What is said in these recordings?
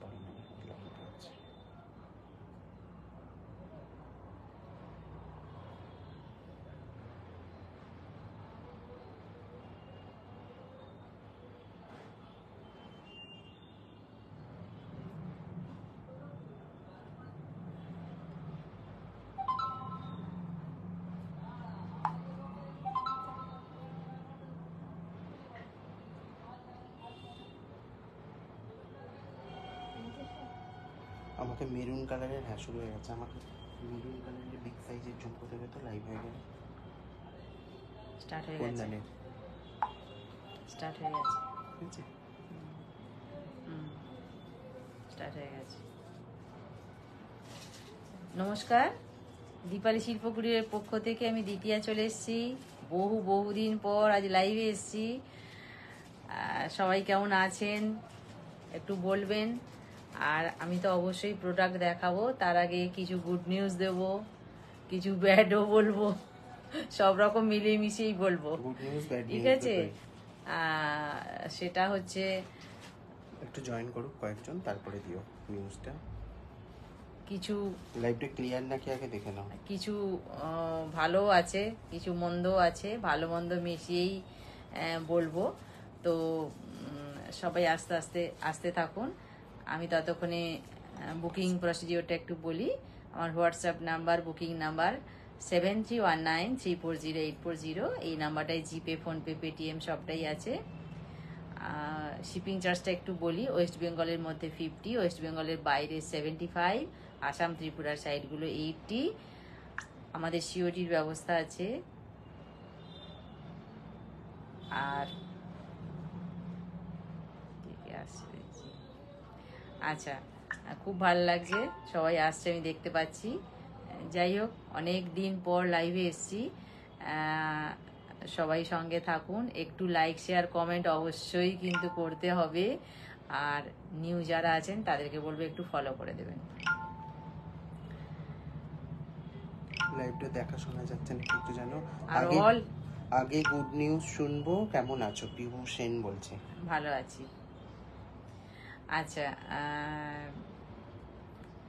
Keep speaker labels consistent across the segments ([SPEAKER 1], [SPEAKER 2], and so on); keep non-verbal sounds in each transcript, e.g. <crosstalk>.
[SPEAKER 1] much আমাকে maroon কালারের হ্যাঁ শুরু হয়ে গেছে আমাকে মেরুন কালারের বিগ সাইজের ঝুমকো দেবে তো লাইভ হয়ে গেল স্টার্ট হয়ে গেছে স্টার্ট হয়ে গেছে
[SPEAKER 2] স্টার্ট হয়ে গেছে নমস্কার দীপালি শিল্পকুটিরের পক্ষ থেকে আমি দ্বিতীয়া চলে এসেছি বহু বহুদিন পর আজ লাইভে এসেছি সবাই কেমন আছেন একটু বলবেন আর আমি তো অবশ্যই প্রোডাক্ট দেখাবো তার আগে কিছু গুড নিউজ দেব কিছু ব্যাডও বলবো
[SPEAKER 1] সব রকম মিলিয়ে মিশিয়েই বলবো ঠিক আছে
[SPEAKER 2] সেটা হচ্ছে
[SPEAKER 1] একটু জয়েন করুক কয়েকজন তারপরে দিও নিউজটা কিছু লাইভটা ক্লিয়ার নাকি আগে দেখে নাও
[SPEAKER 2] কিছু ভালো আছে কিছু মন্দ আছে ভালো মন্দ মিশিয়েই বলবো তো সবাই আস্তে আস্তে আসতে থাকুন আমি ততক্ষণে বুকিং প্রসিডিওরটা একটু বলি আমার WhatsApp number booking number seven three one nine three four zero eight four zero এই নাম্বারটায় জিপে ফোনপে পেটিএম সবটাই আছে শিপিং চার্জটা একটু বলি ওয়েস্ট বেঙ্গলের মধ্যে ফিফটি ওয়েস্ট বেঙ্গলের বাইরে সেভেন্টি ফাইভ আসাম ত্রিপুরার সাইডগুলো এইটটি আমাদের সিওটির ব্যবস্থা আছে আর আসবে আচ্ছা খুব ভালো লাগছে সবাই আসছে আমি দেখতে পাচ্ছি যাই হোক অনেক দিন পর লাইভে এসছি সবাই সঙ্গে থাকুন একটু লাইক শেয়ার কমেন্ট অবশ্যই কিন্তু করতে হবে আর নিউ যারা আছেন তাদেরকে বলবো একটু ফলো করে দেবেন
[SPEAKER 1] লাইভটা দেখা শোনা যাচ্ছে না একটু জানো আর অল আগে গুড নিউজ শুনবো কেমন আছো পিউ সেন বলছে
[SPEAKER 2] ভালো আছি আচ্ছা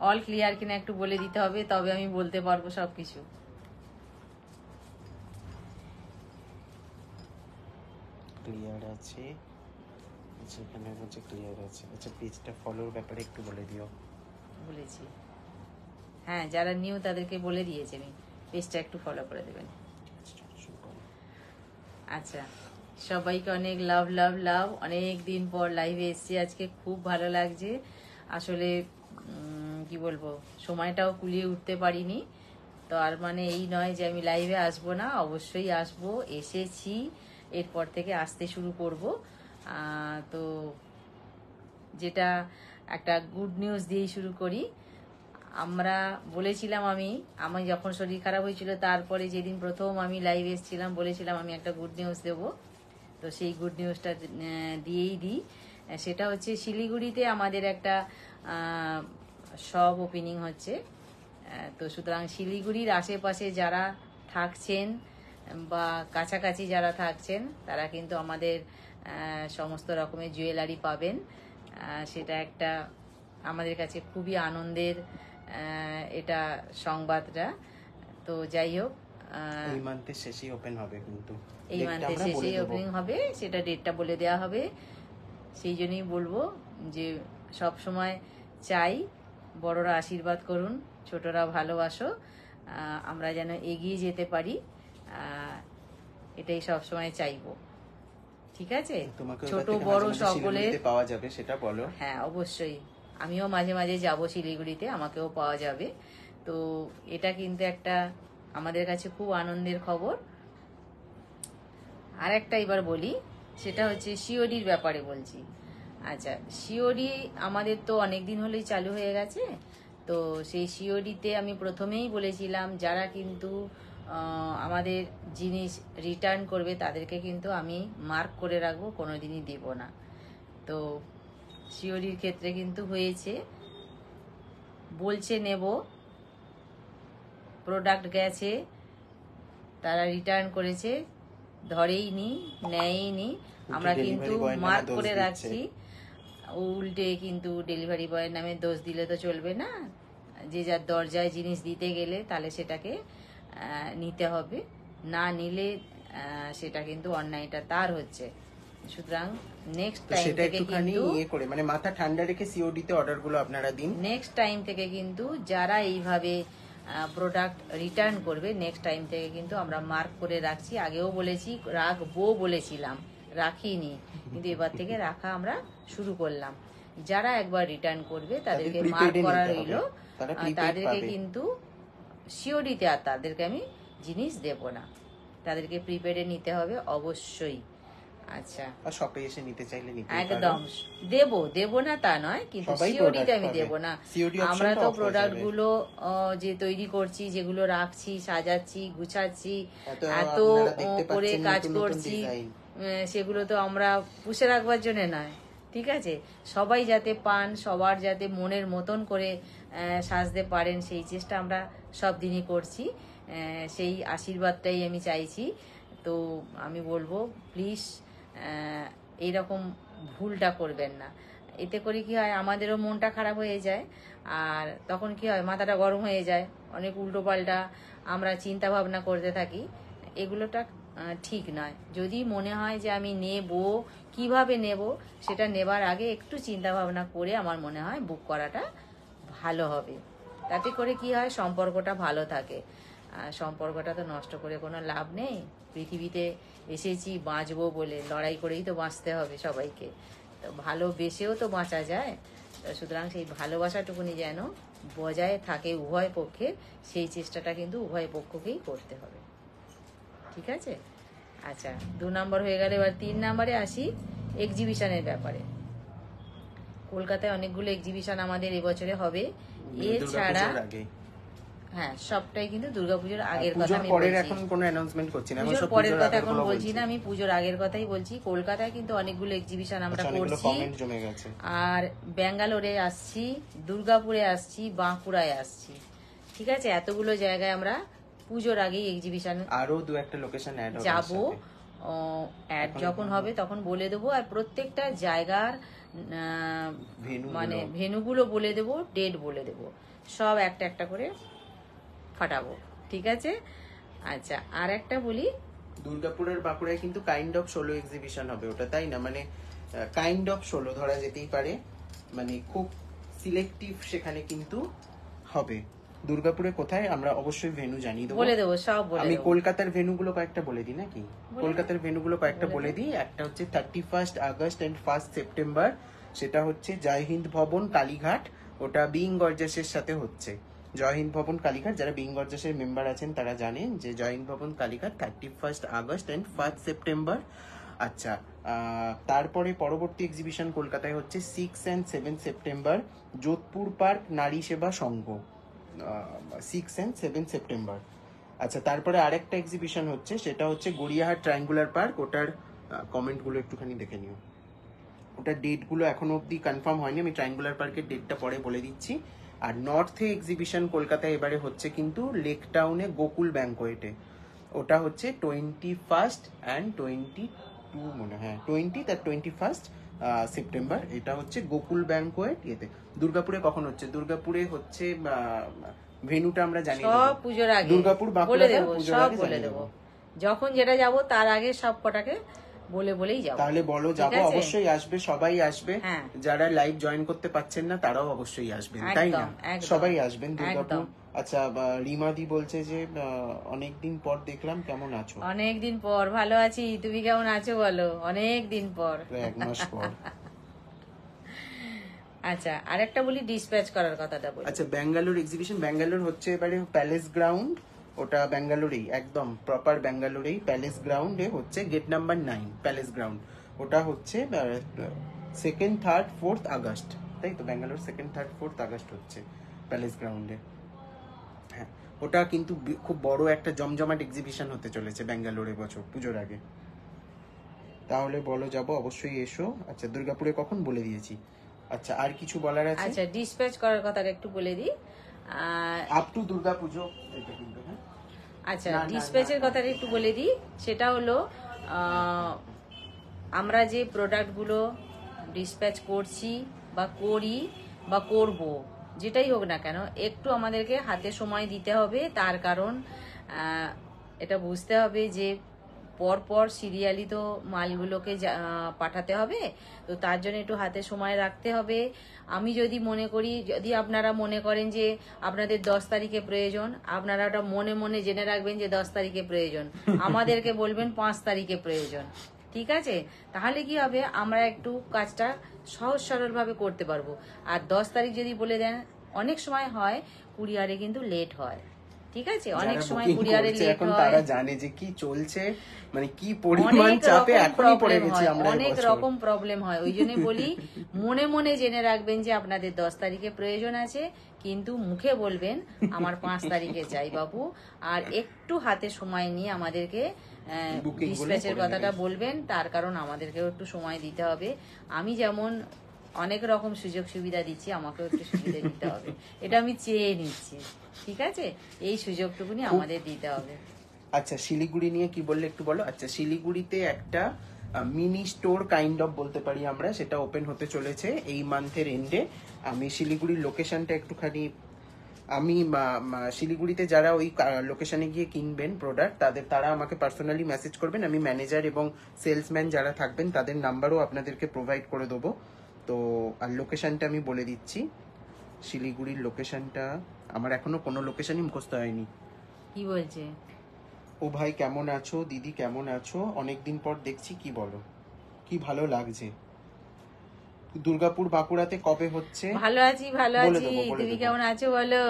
[SPEAKER 2] অল ক্লিয়ার কিনা একটু বলে দিতে হবে তবে আমি বলতে পারবো সব কিছু
[SPEAKER 1] ক্লিয়ার আছে যেখানে বলছে ক্লিয়ার আছে আচ্ছা পেজটা আচ্ছা, ফলোর ব্যাপারে একটু বলে দিও
[SPEAKER 2] বলেছি হ্যাঁ যারা নিউ তাদেরকে বলে দিয়েছি আমি পেজটা একটু ফলো করে দেবেন আচ্ছা সবাইকে অনেক লাভ লাভ লাভ অনেক দিন পর লাইভে এসছি আজকে খুব ভালো লাগছে আসলে কি বলবো সময়টাও কুলিয়ে উঠতে পারিনি তো আর মানে এই নয় যে আমি লাইভে আসবো না অবশ্যই আসবো এসেছি এরপর থেকে আসতে শুরু করব তো যেটা একটা গুড নিউজ দিয়েই শুরু করি আমরা বলেছিলাম আমি আমার যখন শরীর খারাপ হয়েছিল তারপরে যেদিন প্রথম আমি লাইভে এসেছিলাম বলেছিলাম আমি একটা গুড নিউজ দেবো তো সেই গুড নিউজটা দিয়েই দিই সেটা হচ্ছে শিলিগুড়িতে আমাদের একটা সব ওপেনিং হচ্ছে তো সুতরাং শিলিগুড়ির আশেপাশে যারা থাকছেন বা কাছাকাছি যারা থাকছেন তারা কিন্তু আমাদের সমস্ত রকমের জুয়েলারি পাবেন সেটা একটা আমাদের কাছে খুবই আনন্দের এটা সংবাদটা তো যাই হোক এই
[SPEAKER 1] মান্থের শেষেই ওপেন হবে কিন্তু এই মান্থের শেষেই ওপেনিং
[SPEAKER 2] হবে সেটা ডেটটা বলে দেওয়া হবে সেই জন্যই বলবো যে সব সময় চাই বড়রা আশীর্বাদ করুন ছোটরা ভালোবাসো আমরা যেন এগিয়ে যেতে পারি এটাই সব সময় চাইবো ঠিক আছে ছোট বড় সকলের
[SPEAKER 1] পাওয়া যাবে সেটা বলো
[SPEAKER 2] হ্যাঁ অবশ্যই আমিও মাঝে মাঝে যাবো শিলিগুড়িতে আমাকেও পাওয়া যাবে তো এটা কিন্তু একটা আমাদের কাছে খুব আনন্দের খবর আর একটা এবার বলি সেটা হচ্ছে শিওরির ব্যাপারে বলছি আচ্ছা শিওরি আমাদের তো অনেক দিন হলেই চালু হয়ে গেছে তো সেই শিওরিতে আমি প্রথমেই বলেছিলাম যারা কিন্তু আমাদের জিনিস রিটার্ন করবে তাদেরকে কিন্তু আমি মার্ক করে রাখবো কোনো দিনই দেব না তো শিওরির ক্ষেত্রে কিন্তু হয়েছে বলছে নেব প্রোডাক্ট গেছে তারা রিটার্ন করেছে ধরেই নি নেয়ই নি আমরা কিন্তু মার্ক করে রাখছি উল্টে কিন্তু ডেলিভারি বয়ের নামে দোষ দিলে তো চলবে না যে যার দরজায় জিনিস দিতে গেলে তাহলে সেটাকে নিতে হবে না নিলে সেটা কিন্তু অন্যায়টা তার হচ্ছে সুতরাং নেক্সট টাইম সেটা একটুখানি ইয়ে
[SPEAKER 1] করে মানে মাথা ঠান্ডা রেখে সিওডিতে অর্ডারগুলো আপনারা দিন
[SPEAKER 2] নেক্সট টাইম থেকে কিন্তু যারা এইভাবে প্রোডাক্ট রিটার্ন করবে নেক্সট টাইম থেকে কিন্তু আমরা মার্ক করে রাখছি আগেও বলেছি রাখবো বলেছিলাম রাখিনি কিন্তু এবার থেকে রাখা আমরা শুরু করলাম যারা একবার রিটার্ন করবে তাদেরকে মার্ক করা রইল তাদেরকে কিন্তু সিওডিতে আর তাদেরকে আমি জিনিস দেব না তাদেরকে প্রিপেডে নিতে হবে অবশ্যই আচ্ছা আর শপে এসে নিতে চাইলে নিতে একদম দেব দেব না তা নয় কিন্তু সিওডিটা আমি দেব না আমরা তো প্রোডাক্ট গুলো যে তৈরি করছি যেগুলো রাখছি সাজাচ্ছি গুছাচ্ছি
[SPEAKER 1] এত করে কাজ করছি
[SPEAKER 2] সেগুলো তো আমরা পুষে রাখবার জন্য নয় ঠিক আছে সবাই যাতে পান সবার যাতে মনের মতন করে সাজতে পারেন সেই চেষ্টা আমরা সব দিনই করছি সেই আশীর্বাদটাই আমি চাইছি তো আমি বলবো প্লিজ এইরকম ভুলটা করবেন না এতে করে কি হয় আমাদেরও মনটা খারাপ হয়ে যায় আর তখন কি হয় মাথাটা গরম হয়ে যায় অনেক উল্টো পাল্টা আমরা চিন্তা ভাবনা করতে থাকি এগুলোটা ঠিক নয় যদি মনে হয় যে আমি নেব কিভাবে নেব সেটা নেবার আগে একটু চিন্তা ভাবনা করে আমার মনে হয় বুক করাটা ভালো হবে তাতে করে কি হয় সম্পর্কটা ভালো থাকে সম্পর্কটা তো নষ্ট করে কোনো লাভ নেই পৃথিবীতে এসেছি বাঁচবো বলে লড়াই করেই তো বাঁচতে হবে সবাইকে তো ভালোবেসেও তো বাঁচা যায় সুতরাং সেই ভালোবাসাটুকুনি যেন বজায় থাকে উভয় পক্ষে সেই চেষ্টাটা কিন্তু উভয় পক্ষকেই করতে হবে ঠিক আছে আচ্ছা দু নম্বর হয়ে গেলে এবার তিন নম্বরে আসি এক্সিবিশনের ব্যাপারে কলকাতায় অনেকগুলো এক্সিবিশন আমাদের এবছরে হবে এছাড়া হ্যাঁ সবটাই কিন্তু দুর্গাপুজোর আগের কথা আমি পরের এখন
[SPEAKER 1] কোনো অ্যানাউন্সমেন্ট করছি না পুজোর পরের কথা এখন বলছি না
[SPEAKER 2] আমি পুজোর আগের কথাই বলছি কলকাতায় কিন্তু অনেকগুলো এক্সিবিশন আমরা আচ্ছা, করছি আর ব্যাঙ্গালোরে আসছি দুর্গাপুরে আসছি বাঁকুড়ায় আসছি ঠিক আছে এতগুলো জায়গায় আমরা পুজোর আগেই এক্সিবিশন
[SPEAKER 1] আরো দু একটা লোকেশন অ্যাড যাবো
[SPEAKER 2] অ্যাড যখন হবে তখন বলে দেবো আর প্রত্যেকটা জায়গার মানে ভেনুগুলো বলে দেবো ডেট বলে দেবো
[SPEAKER 1] সব একটা একটা করে ফাটাবো ঠিক আছে আচ্ছা
[SPEAKER 2] আর একটা বলি
[SPEAKER 1] দুর্গাপুরের বাঁকুড়ায় কিন্তু কাইন্ড অফ সোলো এক্সিবিশন হবে ওটা তাই না মানে কাইন্ড অফ সোলো ধরা যেতেই পারে মানে খুব সিলেক্টিভ সেখানে কিন্তু হবে দুর্গাপুরে কোথায় আমরা অবশ্যই ভেনু জানিয়ে দেবো বলে দেবো সব বলে আমি কলকাতার গুলো কয়েকটা বলে দিই নাকি কলকাতার গুলো কয়েকটা বলে দিই একটা হচ্ছে thirty first August and first September সেটা হচ্ছে জয় হিন্দ ভবন কালীঘাট ওটা বিং গর্জাসের সাথে হচ্ছে জয়হিন্দ ভবন কালীঘাট যারা বিঙ্গর্জাসের মেম্বার আছেন তারা জানেন যে Jai Hind Bhavan Kalighat thirty first August and first September আচ্ছা তারপরে পরবর্তী এক্সিবিশন কলকাতায় হচ্ছে six and seven September Jodhpur park Nari Seva Sangha six and seven September আচ্ছা তারপরে আরেকটা এক্সিবিশন হচ্ছে সেটা হচ্ছে গড়িয়াহাট ট্রায়াঙ্গুলার পার্ক ওটার কমেন্টগুলো একটুখানি দেখে নিও ওটার ডেটগুলো এখনো অবধি কনফার্ম হয়নি আমি ট্রায়াঙ্গুলার পার্কের ডেটটা পরে বলে দিচ্ছি আর নর্থে এক্সিবিশন কলকাতায় এবারে হচ্ছে কিন্তু লেক টাউনে গোকুল ব্যাংকোয়েটে ওটা হচ্ছে twenty first and twenty two মনে হয় টোয়েন্টি তার টোয়েন্টি ফার্স্ট সেপ্টেম্বর এটা হচ্ছে গোকুল ব্যাংকোয়েট ইয়েতে দুর্গাপুরে কখন হচ্ছে দুর্গাপুরে হচ্ছে ভেনুটা আমরা জানি পুজোর আগে দুর্গাপুর বলে
[SPEAKER 2] যখন যেটা যাব তার আগে সব কটাকে বলে বলেই যাবো তাহলে
[SPEAKER 1] বলো যাবো অবশ্যই আসবে সবাই আসবে হ্যাঁ। যারা লাইভ জয়েন করতে পাচ্ছেন না তারাও অবশ্যই আসবেন তাই না সবাই আসবেন আচ্ছা রিমাদি বলছে যে অনেকদিন পর দেখলাম কেমন আছো
[SPEAKER 2] অনেকদিন পর ভালো আছি তুমি কেমন আছো বলো অনেকদিন পর এক মাস পর <laughs> আচ্ছা আরেকটা বলি ডিসপ্যাচ করার কথাটা বলি আচ্ছা
[SPEAKER 1] ব্যাঙ্গালোর এক্সিবিশন ব্যাঙ্গালোর হচ্ছে এবারে প্যালেস গ্রাউন্ড ওটা ব্যাঙ্গালোরেই একদম প্রপার ব্যাঙ্গালোরেই প্যালেস গ্রাউন্ডে হচ্ছে gate number nine palace ground ওটা হচ্ছে সেকেন্ড থার্ড ফোর্থ আগস্ট তাই তো Bangalore second third fourth August হচ্ছে প্যালেস গ্রাউন্ডে হ্যাঁ ওটা কিন্তু খুব বড় একটা জমজমাট এক্সিবিশন হতে চলেছে ব্যাঙ্গালোরে বছর পুজোর আগে তাহলে বলো যাবো অবশ্যই এসো আচ্ছা দুর্গাপুরে কখন বলে দিয়েছি আচ্ছা আর কিছু বলার আছে আচ্ছা
[SPEAKER 2] ডিসপ্যাচ করার কথাটা একটু বলে দিই আপ টু দুর্গাপুজো এটা কিন্তু আচ্ছা ডিসপ্যাচের কথাটা একটু বলে দিই সেটা হলো আমরা যে প্রোডাক্টগুলো ডিসপ্যাচ করছি বা করি বা করব যেটাই হোক না কেন একটু আমাদেরকে হাতে সময় দিতে হবে তার কারণ এটা বুঝতে হবে যে পরপর সিরিয়ালি তো মালগুলোকে পাঠাতে হবে তো তার জন্য একটু হাতে সময় রাখতে হবে আমি যদি মনে করি যদি আপনারা মনে করেন যে আপনাদের দশ তারিখে প্রয়োজন আপনারা ওটা মনে মনে জেনে রাখবেন যে দশ তারিখে প্রয়োজন <laughs> আমাদেরকে বলবেন পাঁচ তারিখে প্রয়োজন ঠিক আছে তাহলে কি হবে আমরা একটু কাজটা সহজ সরলভাবে করতে পারবো আর দশ তারিখ যদি বলে দেন অনেক সময় হয় কুরিয়ারে কিন্তু লেট হয় ঠিক আছে অনেক সময় কুরিয়ারে লেট হয় তারা
[SPEAKER 1] জানে যে কি চলছে মানে কি পরিমাণ চাপে এখনই পড়ে গেছি আমরা অনেক রকম
[SPEAKER 2] প্রবলেম হয় ওই জন্য বলি মনে মনে জেনে রাখবেন যে আপনাদের দশ তারিখে প্রয়োজন আছে কিন্তু মুখে বলবেন আমার পাঁচ তারিখে চাই বাবু আর একটু হাতে সময় নিয়ে আমাদেরকে ডিসপ্যাচের কথাটা বলবেন তার কারণ আমাদেরকেও একটু সময় দিতে হবে আমি যেমন অনেক রকম সুযোগ সুবিধা দিচ্ছি আমাকেও একটু সুবিধা দিতে হবে এটা আমি চেয়ে নিচ্ছি ঠিক আছে এই সুযোগটুকুনি আমাদের দিতে হবে
[SPEAKER 1] আচ্ছা শিলিগুড়ি নিয়ে কি বললে একটু বলো আচ্ছা শিলিগুড়িতে একটা মিনি স্টোর কাইন্ড অফ বলতে পারি আমরা সেটা ওপেন হতে চলেছে এই মান্থের এন্ডে আমি শিলিগুড়ির লোকেশনটা একটুখানি আমি শিলিগুড়িতে যারা ওই লোকেশনে গিয়ে কিনবেন প্রোডাক্ট তাদের তারা আমাকে পার্সোনালি মেসেজ করবেন আমি ম্যানেজার এবং সেলসম্যান যারা থাকবেন তাদের নাম্বারও আপনাদেরকে প্রোভাইড করে দেবো তো আর লোকেশনটা আমি বলে দিচ্ছি শিলিগুড়ির লোকেশনটা আমার এখনো কোনো লোকেশনই মুখস্থ হয়নি কি বলছে ও ভাই কেমন আছো দিদি কেমন আছো অনেকদিন পর দেখছি কি বলো কি ভালো লাগছে দুর্গাপুর বাঁকুড়াতে কবে হচ্ছে ভালো
[SPEAKER 2] আছি ভালো আছি তুমি কেমন আছো বলো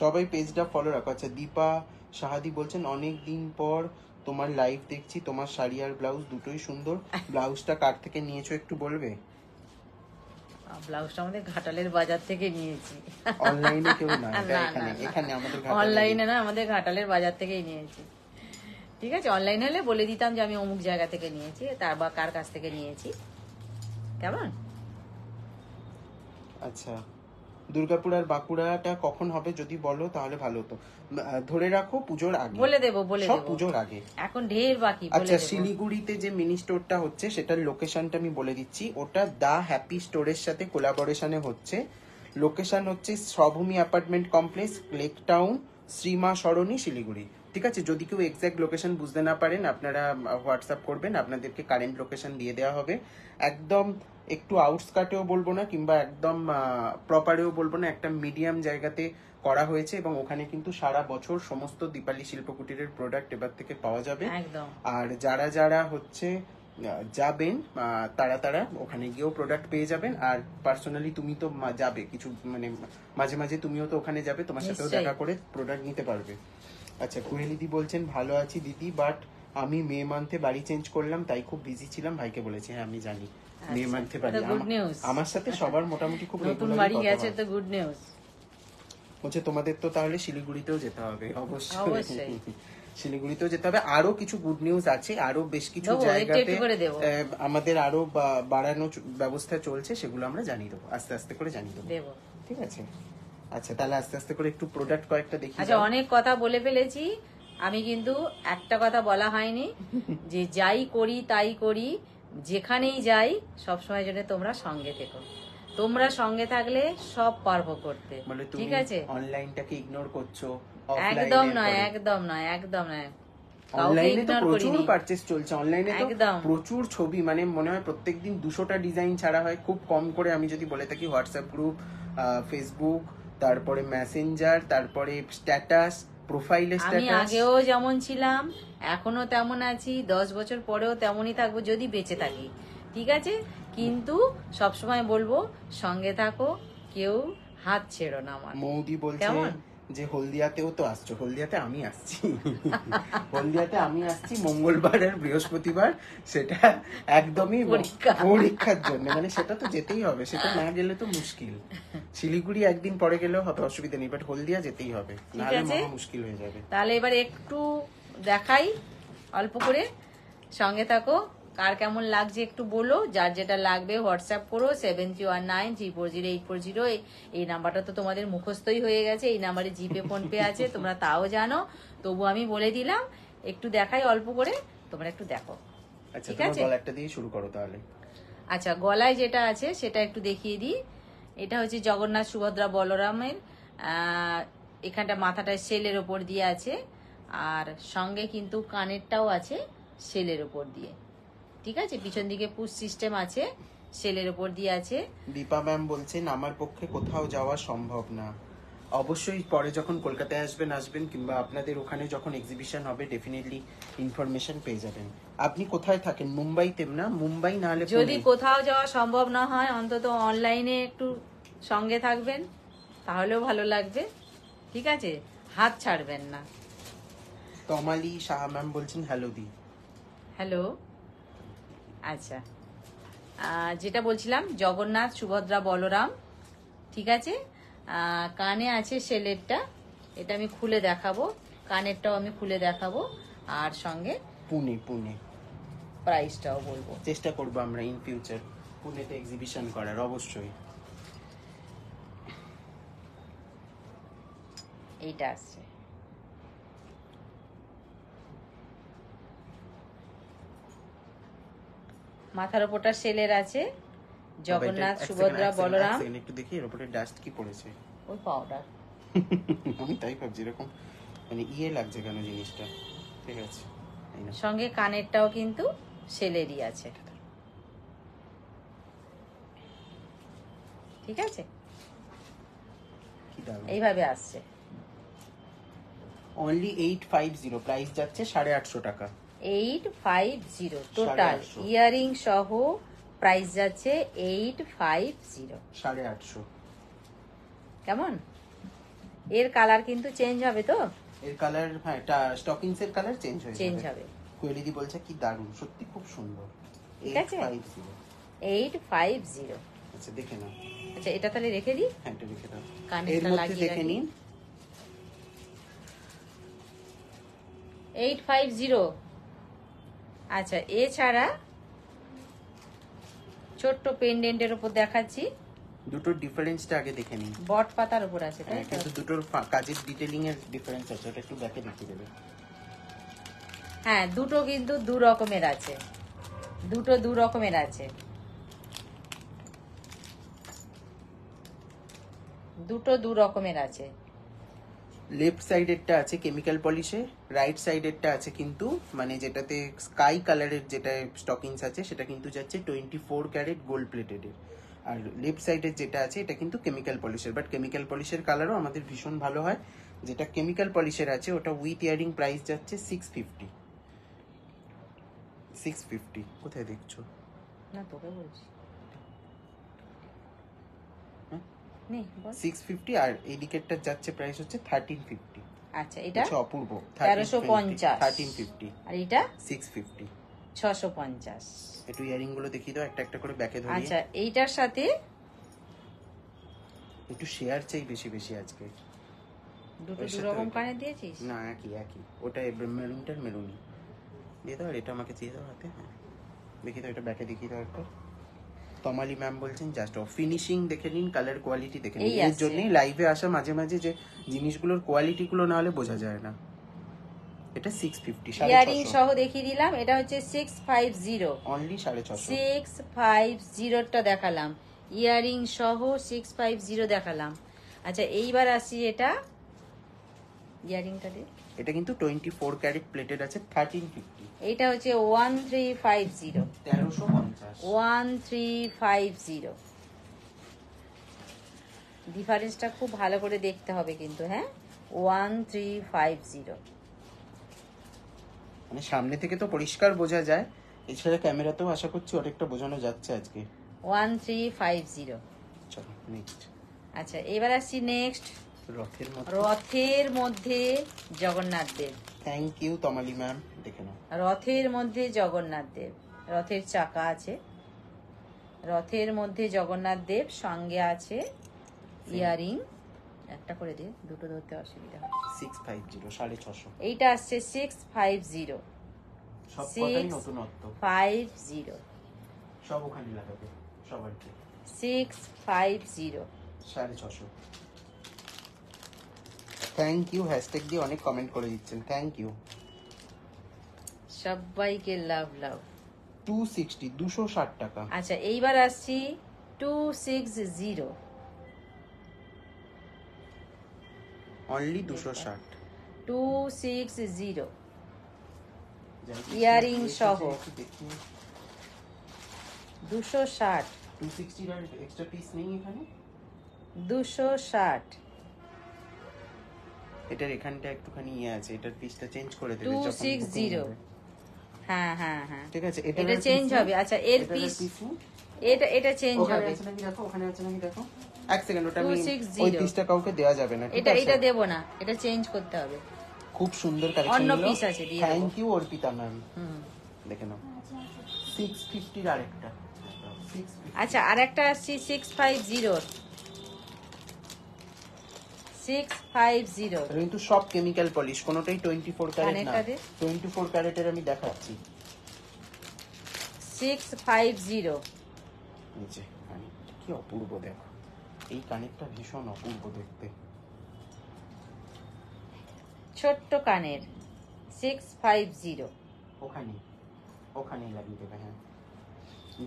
[SPEAKER 1] সবাই পেজটা ফলো রাখো আচ্ছা দীপা সাহাদি বলছেন অনেক দিন পর তোমার লাইভ দেখছি তোমার শাড়ি আর ব্লাউজ দুটোই সুন্দর ব্লাউজটা <laughs> কার থেকে নিয়েছো একটু বলবে
[SPEAKER 2] ব্লাউজটা আমাদের ঘাটালের বাজার থেকে নিয়েছি
[SPEAKER 1] অনলাইনে কেউ না এখানে এখানে আমাদের অনলাইনে
[SPEAKER 2] না আমাদের ঘাটালের বাজার থেকেই নিয়েছি ঠিক আছে অনলাইন হলে বলে দিতাম যে আমি অমুক জায়গা থেকে নিয়েছি তার বা কার কাছ থেকে নিয়েছি কেমন
[SPEAKER 1] আচ্ছা দুর্গাপুর আর বাঁকুড়াটা কখন হবে যদি বলো তাহলে ভালো হতো ধরে রাখো পুজোর আগে বলে দেবো বলে সব পুজোর আগে
[SPEAKER 2] এখন ঢের বাকি আচ্ছা
[SPEAKER 1] শিলিগুড়িতে যে মিনি স্টোরটা হচ্ছে সেটার লোকেশনটা আমি বলে দিচ্ছি ওটা দা হ্যাপি স্টোরের সাথে কোলাবোরেশনে হচ্ছে লোকেশন হচ্ছে Sabhumi apartment complex lake town Shrima Sarani Siliguri ঠিক আছে যদি কেউ এক্স্যাক্ট লোকেশন বুঝতে না পারেন আপনারা হোয়াটসঅ্যাপ করবেন আপনাদেরকে কারেন্ট লোকেশন দিয়ে দেওয়া হবে একদম একটু আউটস্কাটেও বলবো না কিংবা একদম প্রপারেও বলবো না একটা মিডিয়াম জায়গাতে করা হয়েছে এবং ওখানে কিন্তু সারা বছর সমস্ত দীপালি কুটিরের প্রোডাক্ট এবার থেকে পাওয়া যাবে আর যারা যারা হচ্ছে যাবেন তারা তারা ওখানে গিয়েও প্রোডাক্ট পেয়ে যাবেন আর পার্সোনালি তুমি তো যাবে কিছু মানে মাঝে মাঝে তুমিও তো ওখানে যাবে তোমার সাথেও দেখা করে প্রোডাক্ট নিতে পারবে আচ্ছা দিদি বলছেন ভালো আছি দিদি বাট আমি মে মান্থে বাড়ি চেঞ্জ করলাম তাই খুব বিজি ছিলাম ভাইকে বলেছি হ্যাঁ আমি জানি আচ্ছা, নিয়ে পারি আমার সাথে আচ্ছা, সবার মোটামুটি খুব নতুন বাড়ি গেছে তো গুড নিউজ বলছে তোমাদের তো তাহলে শিলিগুড়িতেও যেতে হবে অবশ্যই শিলিগুড়িতেও যেতে হবে আরো কিছু গুড নিউজ আছে আরো বেশ কিছু জায়গাতে আমাদের আরো বাড়ানো ব্যবস্থা চলছে সেগুলো আমরা জানিয়ে দেবো আস্তে আস্তে করে জানিয়ে দেবো ঠিক আছে আচ্ছা তাহলে আস্তে আস্তে করে একটু প্রোডাক্ট কয়েকটা দেখি আচ্ছা অনেক
[SPEAKER 2] কথা বলে ফেলেছি আমি কিন্তু একটা কথা বলা হয়নি যে যাই করি তাই করি যেখানেই যাই সবসময় জন্য তোমরা সঙ্গে থেকো তোমরা সঙ্গে থাকলে
[SPEAKER 1] সব পারবো করতে মানে ঠিক আছে অনলাইনটাকে ইগনোর করছো একদম নয়
[SPEAKER 2] একদম নয় একদম নয় অনলাইনে তো
[SPEAKER 1] পারচেস চলছে অনলাইনে তো প্রচুর ছবি মানে মনে হয় প্রত্যেকদিন দুশোটা ডিজাইন ছাড়া হয় খুব কম করে আমি যদি বলে থাকি হোয়াটসঅ্যাপ গ্রুপ ফেসবুক তারপরে মেসেঞ্জার তারপরে স্ট্যাটাস প্রোফাইলে আমি আগেও
[SPEAKER 2] যেমন ছিলাম এখনো তেমন আছি দশ বছর পরেও তেমনই থাকবো যদি বেঁচে থাকি ঠিক আছে কিন্তু সবসময় বলবো সঙ্গে থাকো কেউ হাত ছেড়ো না আমার
[SPEAKER 1] মৌদি বলছে যে হলদিয়াতেও তো আসছো হলদিয়াতে আমি আসছি হলদিয়াতে আমি আসছি মঙ্গলবার আর বৃহস্পতিবার সেটা একদমই পরীক্ষার জন্য মানে সেটা তো যেতেই হবে সেটা না গেলে তো মুশকিল শিলিগুড়ি একদিন পরে গেলেও হবে অসুবিধা নেই বাট হলদিয়া যেতেই হবে নাহলে মুশকিল হয়ে যাবে
[SPEAKER 2] তাহলে এবার একটু দেখাই অল্প করে সঙ্গে থাকো কার কেমন লাগছে একটু বলো যার যেটা লাগবে হোয়াটসঅ্যাপ করো seven three one nine three four zero eight four zero এই নাম্বারটা তো তোমাদের মুখস্থই হয়ে গেছে এই নাম্বারে জিপে ফোনপে আছে তোমরা তাও জানো তবু আমি বলে দিলাম একটু দেখাই অল্প করে তোমরা একটু দেখো
[SPEAKER 1] আচ্ছা, ঠিক আছে একটা দিয়ে শুরু করো তাহলে
[SPEAKER 2] আচ্ছা গলায় যেটা আছে সেটা একটু দেখিয়ে দিই এটা হচ্ছে জগন্নাথ সুভদ্রা বলরামের এখানটা মাথাটা সেলের ওপর দিয়ে আছে আর সঙ্গে কিন্তু কানেরটাও আছে সেলের ওপর দিয়ে ঠিক আছে পিছন দিকে পুশ সিস্টেম আছে সেলের ওপর দিয়ে আছে
[SPEAKER 1] দীপা ম্যাম বলছেন আমার পক্ষে কোথাও যাওয়া সম্ভব না অবশ্যই পরে যখন কলকাতায় আসবেন আসবেন কিংবা আপনাদের ওখানে যখন এক্সিবিশন হবে ডেফিনেটলি ইনফরমেশন পেয়ে যাবেন আপনি কোথায় থাকেন মুম্বাইতে না মুম্বাই না হলে যদি
[SPEAKER 2] কোথাও যাওয়া সম্ভব না হয় অন্তত অনলাইনে একটু সঙ্গে থাকবেন তাহলেও ভালো লাগবে ঠিক আছে হাত ছাড়বেন না
[SPEAKER 1] তমালি শাহ ম্যাম বলছেন হ্যালো দি
[SPEAKER 2] হ্যালো আচ্ছা যেটা বলছিলাম জগন্নাথ সুভদ্রা বলরাম ঠিক আছে কানে আছে সেলেরটা এটা আমি খুলে দেখাবো কানেরটাও আমি খুলে দেখাবো আর সঙ্গে
[SPEAKER 1] পুনে পুনে প্রাইসটাও বলবো চেষ্টা করবো আমরা ইন ফিউচার পুনেতে এক্সিবিশন করার অবশ্যই
[SPEAKER 2] এইটা আসছে মাথার ওপরটা সেলের আছে
[SPEAKER 1] জগন্নাথ সুভদ্রা বলরাম একটু দেখি এর উপরে ডাস্ট কি পড়েছে ওই পাউডার <laughs> আমি তাই ভাবছি এরকম মানে ইয়ে লাগছে কেন জিনিসটা ঠিক আছে
[SPEAKER 2] সঙ্গে কানেরটাও কিন্তু সেলেরই আছে ঠিক আছে এইভাবে আসছে
[SPEAKER 1] only eight five zero price যাচ্ছে সাড়ে আটশো টাকা
[SPEAKER 2] eight five
[SPEAKER 1] zero total
[SPEAKER 2] earring সহ প্রাইস যাচ্ছে এইট ফাইভ
[SPEAKER 1] জিরো সাড়ে আটশো
[SPEAKER 2] কেমন এর কালার কিন্তু চেঞ্জ হবে তো
[SPEAKER 1] এর কালার হ্যাঁ স্টকিংস এর কালার চেঞ্জ হয়ে চেঞ্জ হবে কোয়েলিদি বলছে কি দারুণ সত্যি খুব সুন্দর ঠিক আছে
[SPEAKER 2] এইট ফাইভ
[SPEAKER 1] জিরো আচ্ছা দেখে নাও
[SPEAKER 2] আচ্ছা এটা তাহলে রেখে দিই
[SPEAKER 1] হ্যাঁ এটা রেখে দাও কানেরটা লাগিয়ে দেখে নিন
[SPEAKER 2] এইট ফাইভ জিরো আচ্ছা এছাড়া ছোট্ট পেন্ডেন্টের উপর দেখাচ্ছি
[SPEAKER 1] দুটোর ডিফারেন্সটা আগে দেখে নিন
[SPEAKER 2] বট পাতার উপর আছে তাই হ্যাঁ, কিন্তু
[SPEAKER 1] দুটোর কাজের ডিটেলিং এর ডিফারেন্স আছে ওটা একটু ব্যাকে দেখতে দেবে
[SPEAKER 2] হ্যাঁ দুটো কিন্তু দু রকমের আছে দুটো দু রকমের আছে দুটো দু রকমের আছে
[SPEAKER 1] লেফট সাইডেরটা আছে কেমিক্যাল পলিশে রাইট সাইডেরটা আছে কিন্তু মানে যেটাতে স্কাই কালারের যেটা স্টকিংস আছে সেটা কিন্তু যাচ্ছে টোয়েন্টি ফোর ক্যারেট গোল্ড প্লেটেডের আর লেফট সাইডের যেটা আছে এটা কিন্তু কেমিক্যাল পলিশের বাট কেমিক্যাল পলিশের কালারও আমাদের ভীষণ ভালো হয় যেটা কেমিক্যাল পলিশের আছে ওটা উইথ ইয়ারিং প্রাইস যাচ্ছে সিক্স ফিফটি সিক্স ফিফটি কোথায় দেখছো
[SPEAKER 2] না তোকে বলছি নে
[SPEAKER 1] সিক্স ফিফটি আর এই ডিকেটটার যাচ্ছে প্রাইস হচ্ছে থার্টিন ফিফটি আচ্ছা এটা অপূর্ব তেরোশো পঞ্চাশ থার্টিন ফিফটি আর এটা সিক্স ফিফটি
[SPEAKER 2] ছশো পঞ্চাশ
[SPEAKER 1] একটু ইয়ারিং গুলো দেখিয়ে দাও একটা একটা করে ব্যাকে ধরি আচ্ছা
[SPEAKER 2] এইটার সাথে
[SPEAKER 1] একটু শেয়ার চাই বেশি বেশি আজকে দুটো দু রকম
[SPEAKER 2] কানে দিয়েছিস না
[SPEAKER 1] একই একই ওটা মেরুনটার মেরুনি দিয়ে দাও এটা আমাকে দিয়ে দাও হাতে হ্যাঁ। দেখি তো এটা ব্যাকে দেখিয়ে দাও একটা তমালি ম্যাম বলছেন জাস্ট ফিনিশিং দেখে নিন কালার কোয়ালিটি দেখে নিন এর জন্যই লাইভে আসা মাঝে মাঝে যে জিনিসগুলোর কোয়ালিটিগুলো না হলে বোঝা যায় না এটা 650 ইয়ারিং সহ
[SPEAKER 2] দেখিয়ে দিলাম এটা হচ্ছে 650
[SPEAKER 1] অনলি 650
[SPEAKER 2] 650 টা দেখালাম ইয়ারিং সহ 650 দেখালাম আচ্ছা এইবার আসি এটা ইয়ারিংটা দিয়ে
[SPEAKER 1] এটা কিন্তু টোয়েন্টি ফোর ক্যারেট প্লেটেড আছে থার্টিন ফিফটি
[SPEAKER 2] এটা হচ্ছে ওয়ান থ্রি ফাইভ জিরো তেরোশো ওয়ান থ্রি ফাইভ জিরো ডিফারেন্সটা খুব ভালো করে দেখতে হবে কিন্তু হ্যাঁ ওয়ান থ্রি ফাইভ জিরো
[SPEAKER 1] মানে সামনে থেকে তো পরিষ্কার বোঝা যায় এছাড়া ক্যামেরাতেও আশা করছি অনেকটা বোঝানো যাচ্ছে আজকে
[SPEAKER 2] ওয়ান থ্রি ফাইভ জিরো
[SPEAKER 1] চলো নেক্সট
[SPEAKER 2] আচ্ছা এবার আসছি নেক্সট রথের মধ্যে Jagannath
[SPEAKER 1] Dev thank you Tamali ma'am দেখে
[SPEAKER 2] রথের মধ্যে জগন্নাথ দেব রথের চাকা আছে রথের মধ্যে জগন্নাথ দেব সঙ্গে আছে ইয়ারিং একটা করে দিন দুটো ধরতে অসুবিধা হয়
[SPEAKER 1] সিক্স ফাইভ জিরো সাড়ে ছশো
[SPEAKER 2] এইটা আসছে six five zero six five
[SPEAKER 1] zero সব ওখানে লাগাবে সবারকে
[SPEAKER 2] সিক্স ফাইভ জিরো
[SPEAKER 1] সাড়ে ছশো থ্যাংক ইউ হ্যাশট্যাগ দিয়ে অনেক কমেন্ট করে দিচ্ছেন থ্যাংক ইউ
[SPEAKER 2] সবাইকে লাভ লাভ
[SPEAKER 1] টু সিক্সটি দুশো ষাট টাকা
[SPEAKER 2] আচ্ছা এইবার আসছি টু সিক্স জিরো
[SPEAKER 1] অনলি দুশো ষাট টু সিক্স জিরো ইয়ারিং সহ দুশো ষাট এর এক্সট্রা পিস নেই এখানে দুশো ষাট এটার এখানটা একটুখানি ইয়ে আছে এটার পিসটা চেঞ্জ করে দেবে 260 হ্যাঁ হ্যাঁ হ্যাঁ ঠিক আছে এটা চেঞ্জ হবে
[SPEAKER 2] আচ্ছা এর পিস এটা এটা চেঞ্জ হবে আছে নাকি দেখো ওখানে আছে নাকি দেখো
[SPEAKER 1] এক সেকেন্ড ওটা আমি ওই পিসটা কাউকে দেওয়া যাবে না এটা এটা
[SPEAKER 2] দেব না এটা চেঞ্জ করতে হবে
[SPEAKER 1] খুব সুন্দর কালেকশন অন্য পিস আছে দিয়ে থ্যাংক ইউ অর্পিতা ম্যাম হুম দেখে নাও 650 এর আরেকটা
[SPEAKER 2] আচ্ছা আরেকটা আসছে 650 650
[SPEAKER 1] কিন্তু সব কেমিক্যাল পলিশ কোনোটাই 24 ক্যারেট না 24 ক্যারেটের আমি দেখাচ্ছি
[SPEAKER 2] 650
[SPEAKER 1] নিচে মানে কি অপূর্ব দেখো এই কানেরটা ভীষণ অপূর্ব দেখতে
[SPEAKER 2] ছোট্ট কানের 650
[SPEAKER 1] ওখানে ওখানে লাগিয়ে দেবে হ্যাঁ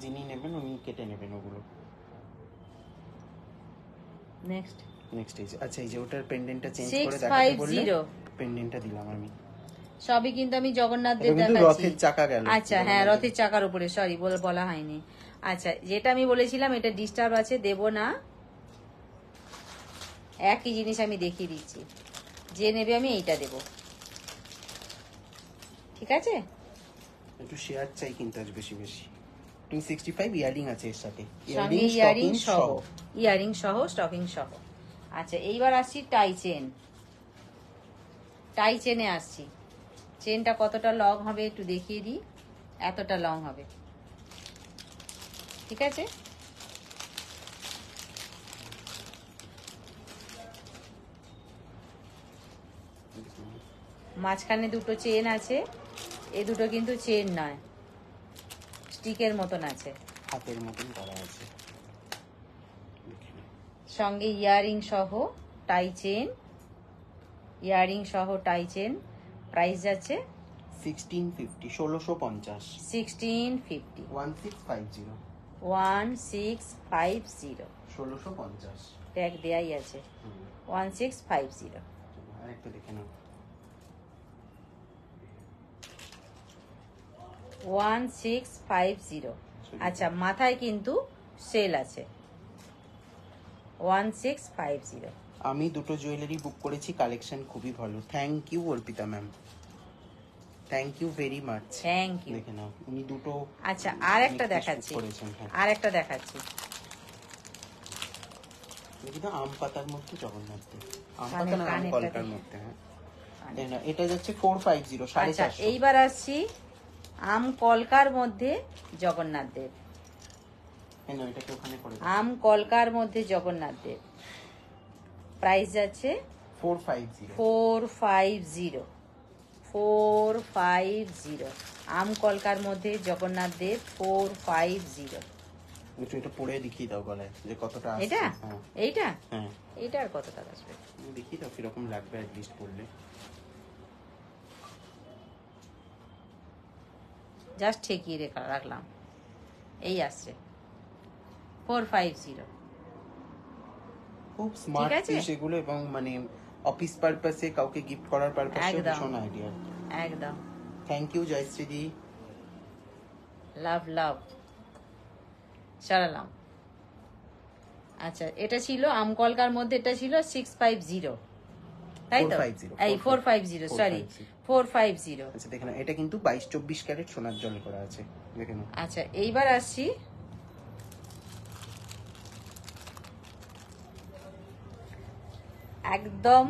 [SPEAKER 1] যিনি নেবেন উনি কেটে নেবেন ওগুলো নেক্সট নেক্সট আচ্ছা এই যে ওটার পেন্ডেন্টটা চেঞ্জ করে দেখাতে পেন্ডেন্টটা দিলাম আমি
[SPEAKER 2] সবই কিন্তু আমি জগন্নাথ দেব দেখাচ্ছি রথের চাকা গেল আচ্ছা হ্যাঁ রথের চাকার উপরে সরি বলা হয়নি আচ্ছা যেটা আমি বলেছিলাম এটা ডিস্টার্ব আছে দেব না একই জিনিস আমি দেখিয়ে দিচ্ছি যে নেবে আমি এইটা দেব ঠিক আছে
[SPEAKER 1] একটু শেয়ার চাই কিন্তু আজ বেশি বেশি 265 ইয়ারিং আছে এর সাথে ইয়ারিং সহ
[SPEAKER 2] ইয়ারিং সহ স্টকিং সহ আচ্ছা এইবার আসছি টাই চেন টাই চেনে আসছি চেনটা কতটা লং হবে একটু দেখিয়ে দিই এতটা লং হবে ঠিক আছে মাঝখানে দুটো চেন আছে এ দুটো কিন্তু চেন নয় স্টিকের মতন আছে
[SPEAKER 1] হাতের মতন করা আছে
[SPEAKER 2] সঙ্গে ইয়ারিং সহ টাই চেন ইয়ারিং সহ টাই চেন প্রাইস যাচ্ছে
[SPEAKER 1] সিক্সটিন ফিফটি ষোলোশো পঞ্চাশ
[SPEAKER 2] sixteen fifty
[SPEAKER 1] one five zero
[SPEAKER 2] one six five zero
[SPEAKER 1] ষোলোশো পঞ্চাশ
[SPEAKER 2] ট্যাগ দেয়াই আছে one six five zero one six five zero আচ্ছা মাথায় কিন্তু সেল আছে ওয়ান সিক্স ফাইভ জিরো
[SPEAKER 1] আমি দুটো জুয়েলারি বুক করেছি কালেকশন খুবই ভালো thank you Arpita ma'am thank you very much thank you দেখে নাও উনি দুটো
[SPEAKER 2] আচ্ছা আর একটা দেখাচ্ছি হ্যাঁ। আর একটা দেখাচ্ছি
[SPEAKER 1] কিন্তু আম পাতার মধ্যে জগন্নাথ আম পাতা না আম কলকার মধ্যে হ্যাঁ এটা যাচ্ছে ফোর ফাইভ জিরো সাড়ে আচ্ছা, এইবার
[SPEAKER 2] আসছি আম কলকার মধ্যে
[SPEAKER 1] জগন্নাথ দেব
[SPEAKER 2] আম কলকার মধ্যে জগন্নাথ দেব প্রাইস আছে four five four five zero four five zero আম কলকার মধ্যে Jagannath Dev four
[SPEAKER 1] five zero একটু এটা পরে দেখিয়ে দাও গলায় যে
[SPEAKER 2] হ্যাঁ। এইটা হ্যাঁ এইটা আর কত টাকা
[SPEAKER 1] আসবে দেখিয়ে দাও কিরকম লাগবে
[SPEAKER 2] জাস্ট ঠেকিয়ে রেখা রাখলাম এই আসছে মানে লাভ আচ্ছা এটা ছিল আমকলকার মধ্যে এটা ছিল সিক্স ফাইভ জিরো তাই তো এই four five zero sorry four five zero
[SPEAKER 1] আচ্ছা এটা কিন্তু বাইশ চব্বিশ সোনার করা আছে আচ্ছা এইবার আসছি
[SPEAKER 2] একদম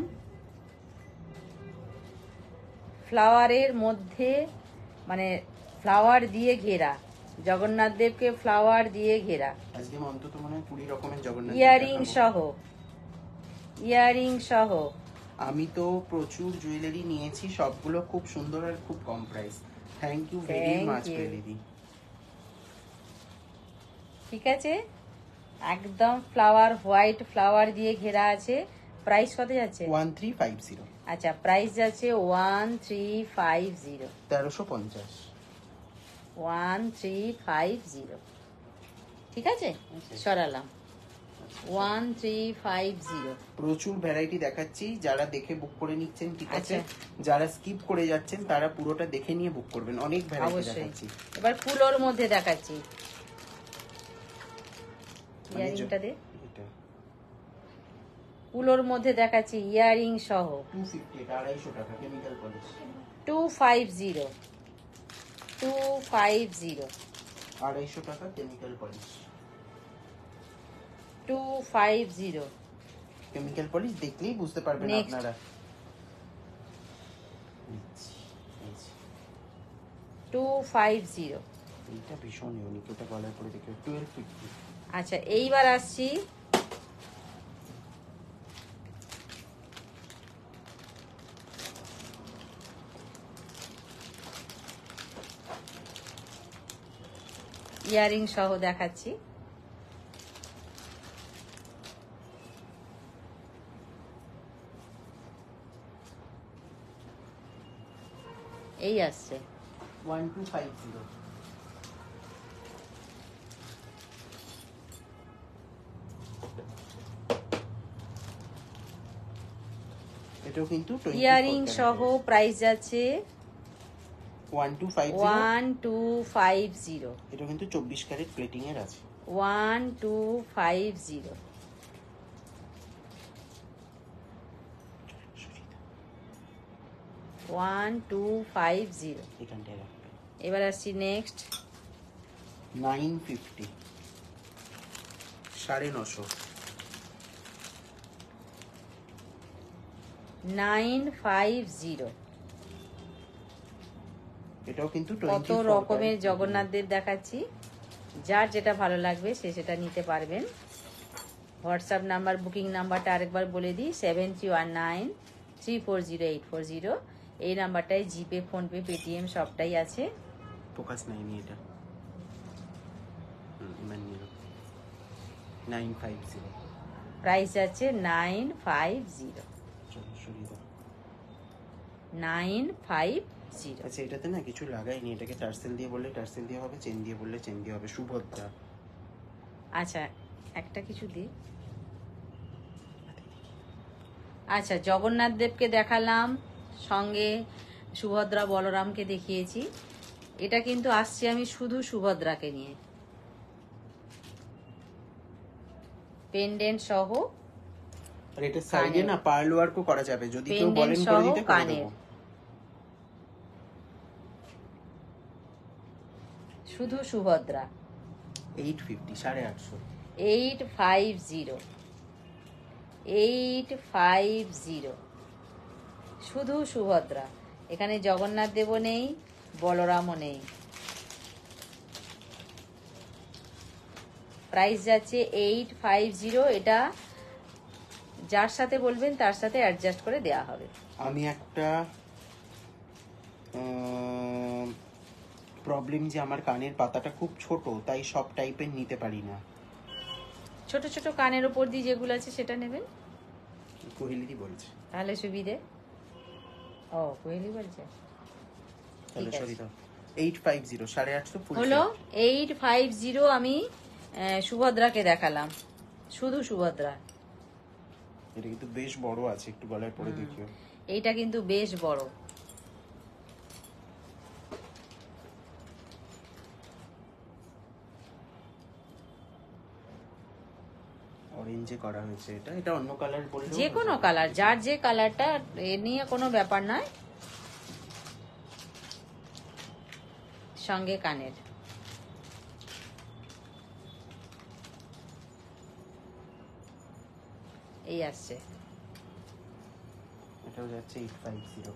[SPEAKER 2] ফ্লাওয়ারের মধ্যে মানে ফ্লাওয়ার দিয়ে ঘেরা জগন্নাথ দেবকে ফ্লাওয়ার দিয়ে ঘেরা ইয়ারিং সহ ইয়ারিং সহ
[SPEAKER 1] আমি তো প্রচুর জুয়েলারি নিয়েছি সবগুলো খুব সুন্দর আর খুব কম price thank you very much দিদি
[SPEAKER 2] ঠিক আছে একদম ফ্লাওয়ার হোয়াইট ফ্লাওয়ার দিয়ে ঘেরা আছে প্রাইস কত যাচ্ছে 1350 আচ্ছা প্রাইস যাচ্ছে 1350
[SPEAKER 1] 1350
[SPEAKER 2] 1350 ঠিক আছে আচ্ছা। সরালাম 1350 আচ্ছা।
[SPEAKER 1] প্রচুর ভ্যারাইটি দেখাচ্ছি যারা দেখে বুক করে নিচ্ছেন ঠিক আছে আচ্ছা। যারা স্কিপ করে যাচ্ছেন তারা পুরোটা দেখে নিয়ে বুক করবেন অনেক ভ্যারাইটি দেখাচ্ছি
[SPEAKER 2] এবার ফুলোর মধ্যে দেখাচ্ছি
[SPEAKER 1] মানে ইয়ারিংটা দে
[SPEAKER 2] কুলোর মধ্যে দেখাচ্ছি ইয়ারিং সহ two five zero two five zero
[SPEAKER 1] আড়াইশো টাকা chemical polish
[SPEAKER 2] two five zero
[SPEAKER 1] chemical polish দেখলেই বুঝতে পারবেন আপনারা
[SPEAKER 2] টু ফাইভ জিরো আচ্ছা এইবার আসছি ইয়ারিং সহ দেখাচ্ছি এই আসছে টু ফাইভ
[SPEAKER 1] কিন্তু ইয়ারিং সহ
[SPEAKER 2] প্রাইস আছে ওয়ান টু ফাইভ জিরো এটা কিন্তু
[SPEAKER 1] চব্বিশ ক্যারেট প্লেটিং এর আছে
[SPEAKER 2] one two five zero one two five zero এবার আসছি নেক্সট
[SPEAKER 1] নাইন ফিফটি সাড়ে নশো
[SPEAKER 2] নাইন ফাইভ জিরো
[SPEAKER 1] এটাও কিন্তু কত রকমের জগন্নাথদের
[SPEAKER 2] দেখাচ্ছি যার যেটা ভালো লাগবে সে সেটা নিতে পারবেন হোয়াটসঅ্যাপ নাম্বার বুকিং নাম্বারটা আরেকবার বলে দিই seven three one nine three four zero eight four zero এই নাম্বারটায় জিপে ফোনপে পেটিএম সবটাই আছে
[SPEAKER 1] ফোকাস এটা নাইন ফাইভ জিরো
[SPEAKER 2] প্রাইস আছে nine five zero nine five
[SPEAKER 1] আচ্ছা এটাতে না কিছু লাগাইনি এটাকে টার্সেল দিয়ে বললে টার্সেল দিয়ে হবে চেন দিয়ে বললে চেন দিয়ে হবে সুভদ্রা
[SPEAKER 2] আচ্ছা একটা কিছু দি আচ্ছা জগন্নাথ দেবকে দেখালাম সঙ্গে সুভদ্রা বলরামকে দেখিয়েছি এটা কিন্তু আসছি আমি শুধু সুভদ্রাকে নিয়ে পেন্ডেন্ট সহ
[SPEAKER 1] আর এটা সাইডে না পার্ল ওয়ার্কও করা যাবে যদি কেউ বলেন করে দিতে কানের
[SPEAKER 2] শুধু সুভদ্রা
[SPEAKER 1] এইট ফিফটি সাড়ে আটশো
[SPEAKER 2] eight five zero eight five zero শুধু সুভদ্রা এখানে জগন্নাথ দেব নেই বলরামও নেই প্রাইস যাচ্ছে এইট ফাইভ জিরো এটা যার সাথে বলবেন তার সাথে অ্যাডজাস্ট করে দেয়া হবে
[SPEAKER 1] আমি একটা প্রবলেম যে আমার কানের পাতাটা খুব ছোট তাই সব টাইপের নিতে পারি না
[SPEAKER 2] ছোট ছোট কানের ওপর দিয়ে যেগুলো আছে সেটা নেবেন
[SPEAKER 1] কোহিলিদি বলছে
[SPEAKER 2] তাহলে সুবিধে ও কোহিলি বলছে
[SPEAKER 1] তাহলে সরি 850 850 ফুল হলো
[SPEAKER 2] 850 আমি সুভদ্রাকে দেখালাম শুধু সুভদ্রা
[SPEAKER 1] এটা কিন্তু বেশ বড় আছে একটু গলায় পরে দেখিও
[SPEAKER 2] এইটা কিন্তু বেশ বড়
[SPEAKER 1] অরেঞ্জে করা হয়েছে এটা এটা অন্য কালার বললে যে কোনো
[SPEAKER 2] কালার যার যে কালারটা এ নিয়ে কোনো ব্যাপার নয় সঙ্গে কানের এই আসছে
[SPEAKER 1] এটাও যাচ্ছে 850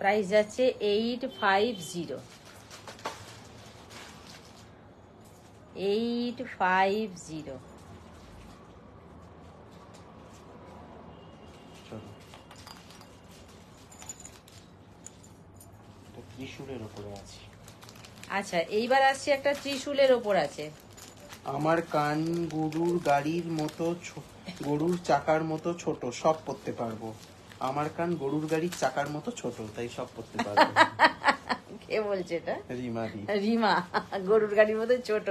[SPEAKER 2] প্রাইস যাচ্ছে 850 850
[SPEAKER 1] ত্রিশূলের উপরে আছে
[SPEAKER 2] আচ্ছা এইবার আসছি একটা ত্রিশূলের ওপর আছে
[SPEAKER 1] আমার কান গরুর গাড়ির মতো গরুর চাকার মতো ছোট সব করতে পারবো আমার কান গরুর গাড়ির চাকার মতো ছোট তাই সব করতে পারবো
[SPEAKER 2] <laughs> কে বলছে এটা রিমা রিমা গরুর গাড়ির মতো ছোট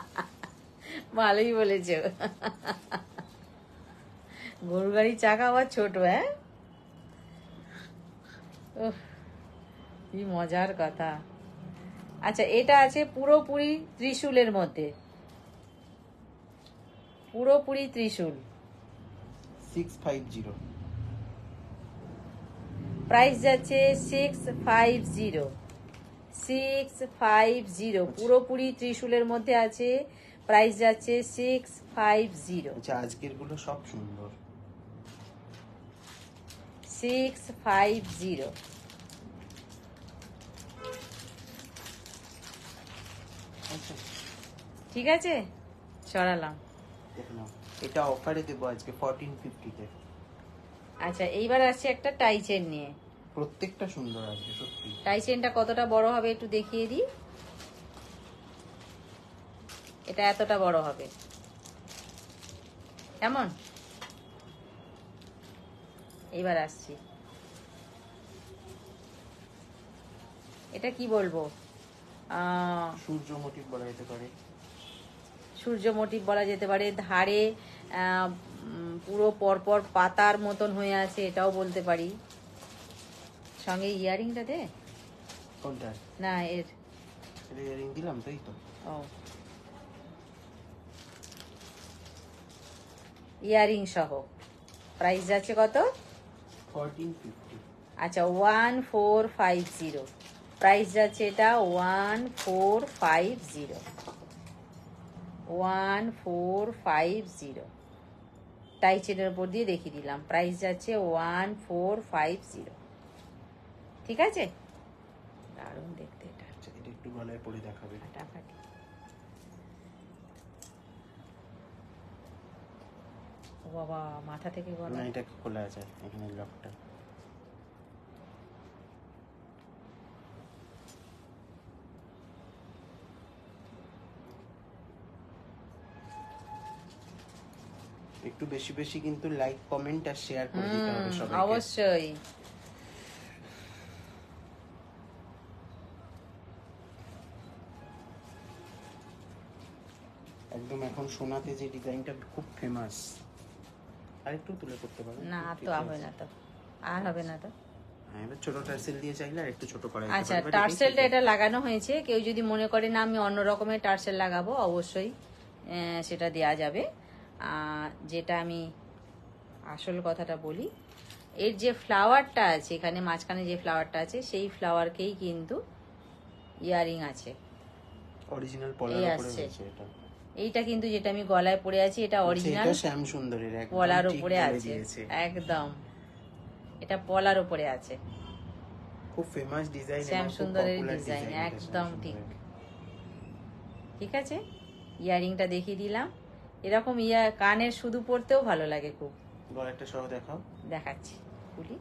[SPEAKER 2] <laughs> ভালোই বলেছে গরুর গাড়ির চাকা আবার ছোট হ্যাঁ কি মজার কথা আচ্ছা এটা আছে পুরোপুরি ত্রিশূলের মধ্যে পুরোপুরি ত্রিশূল
[SPEAKER 1] সিক্স ফাইভ জিরো
[SPEAKER 2] প্রাইস যাচ্ছে six five zero six five zero পুরোপুরি ত্রিশূলের মধ্যে আছে প্রাইস যাচ্ছে সিক্স ফাইভ আচ্ছা,
[SPEAKER 1] জিরো আজকের গুলো সব সুন্দর
[SPEAKER 2] সিক্স ফাইভ জিরো আচ্ছা। ঠিক আছে সরালাম
[SPEAKER 1] এটা অফারে দেব আজকে 1450 ফিফটিতে
[SPEAKER 2] আচ্ছা এইবার আসছে একটা টাই চেন নিয়ে
[SPEAKER 1] প্রত্যেকটা সুন্দর আছে সত্যি
[SPEAKER 2] টাই চেনটা কতটা বড় হবে একটু দেখিয়ে দি এটা এতটা বড় হবে কেমন এইবার আসছি এটা কি বলবো
[SPEAKER 1] সূর্য মোটিভ বলা যেতে পারে
[SPEAKER 2] সূর্য মোটিভ বলা যেতে পারে ধারে পুরো পরপর পাতার মতন হয়ে আছে এটাও বলতে পারি সঙ্গে ইয়ারিংটা দে না এর
[SPEAKER 1] ইয়ারিং দিলাম তাই তো ও
[SPEAKER 2] ইয়ারিং সহ প্রাইস যাচ্ছে কত আচ্ছা one four five zero price যাচ্ছে এটা one four five zero one four five zero tie চেনের ওপর দিয়ে দেখিয়ে দিলাম প্রাইস যাচ্ছে ওয়ান ফোর ফাইভ জিরো ঠিক আছে
[SPEAKER 1] দারুণ দেখতে এটা আচ্ছা, একটু গলায় পরে দেখাবে টাকাটি
[SPEAKER 2] বাবা মাথা থেকে গলা এটা
[SPEAKER 1] খোলা আছে এখানে লকটা একটু বেশি বেশি কিন্তু লাইক কমেন্ট আর শেয়ার করে দিতে হবে সবাইকে অবশ্যই একদম এখন সোনাতে যে ডিজাইনটা খুব ফেমাস আর একটু তুলে করতে পারো না তো হবে না তো আর হবে না তো হ্যাঁ, ছোট টার্সেল দিয়ে একটু ছোট আচ্ছা টার্সেলটা
[SPEAKER 2] এটা লাগানো হয়েছে কেউ যদি মনে করে না আমি অন্য রকমের টার্সেল লাগাবো অবশ্যই সেটা দেয়া যাবে যেটা আমি আসল কথাটা বলি এর যে ফ্লাওয়ারটা আছে এখানে মাঝখানে যে ফ্লাওয়ারটা আছে সেই ফ্লাওয়ারকেই কিন্তু ইয়ারিং আছে অরিজিনাল এইটা কিন্তু যেটা আমি গলায় পরে আছি এটা অরিজিনাল আচ্ছা, শ্যাম
[SPEAKER 1] পলার উপরে আছে
[SPEAKER 2] একদম এটা পলার উপরে
[SPEAKER 1] আছে খুব ফেমাস ডিজাইন শ্যাম সুন্দরের ডিজাইন একদম ঠিক
[SPEAKER 2] ঠিক আছে ইয়ারিংটা দেখিয়ে দিলাম এরকম ইয়া কানের শুধু পড়তেও ভালো লাগে খুব
[SPEAKER 1] একটা সহ দেখাও দেখাচ্ছি খুলি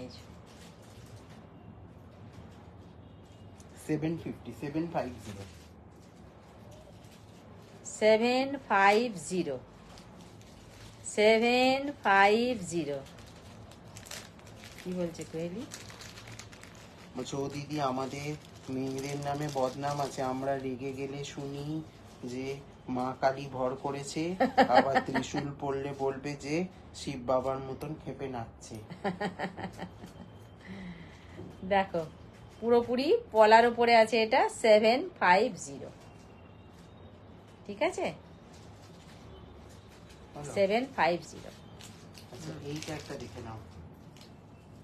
[SPEAKER 1] এই
[SPEAKER 2] five zero seven five zero কি বলছে কোয়েলি
[SPEAKER 1] বলছে ও দিদি আমাদের মেয়েদের নামে বদনাম আছে আমরা রেগে গেলে শুনি যে মা কালী ভর করেছে আবার ত্রিশূল পড়লে বলবে যে শিব বাবার মতন খেপে নাচছে
[SPEAKER 2] <laughs> দেখো পুরোপুরি পলার ওপরে আছে এটা সেভেন ফাইভ জিরো ঠিক আছে সেভেন ফাইভ জিরো
[SPEAKER 1] আচ্ছা, এইটা একটা দেখে নাও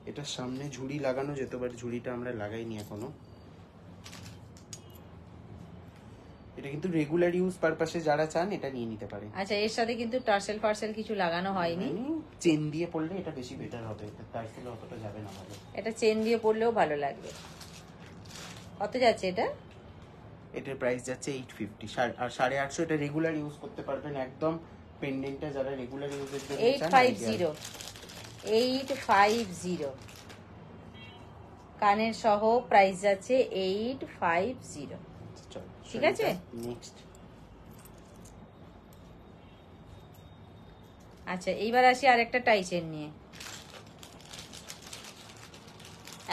[SPEAKER 1] এটা সামনে ঝুড়ি লাগানো যেতে পারে ঝুড়িটা আমরা লাগাইনি এখনো এটা কিন্তু রেগুলার ইউজ পারপাসে যারা চান এটা নিয়ে নিতে পারে
[SPEAKER 2] আচ্ছা এর সাথে কিন্তু টার্সেল ফার্সেল কিছু লাগানো হয়নি
[SPEAKER 1] চেন মানে দিয়ে পড়লে এটা বেশি বেটার হবে এটা টার্সেল অতটা যাবে না ভালো
[SPEAKER 2] এটা চেন দিয়ে পড়লেও ভালো লাগবে কত যাচ্ছে এটা
[SPEAKER 1] এটার প্রাইস যাচ্ছে এইট ফিফটি আর সাড়ে আটশো এটা রেগুলার ইউজ করতে পারবেন একদম পেন্ডেন্টটা যারা রেগুলার ইউজ করতে eight five zero
[SPEAKER 2] eight five zero কানের সহ প্রাইস আছে এইট ফাইভ জিরো ঠিক আছে নেক্সট আচ্ছা এইবার আসি আর একটা টাইচেন নিয়ে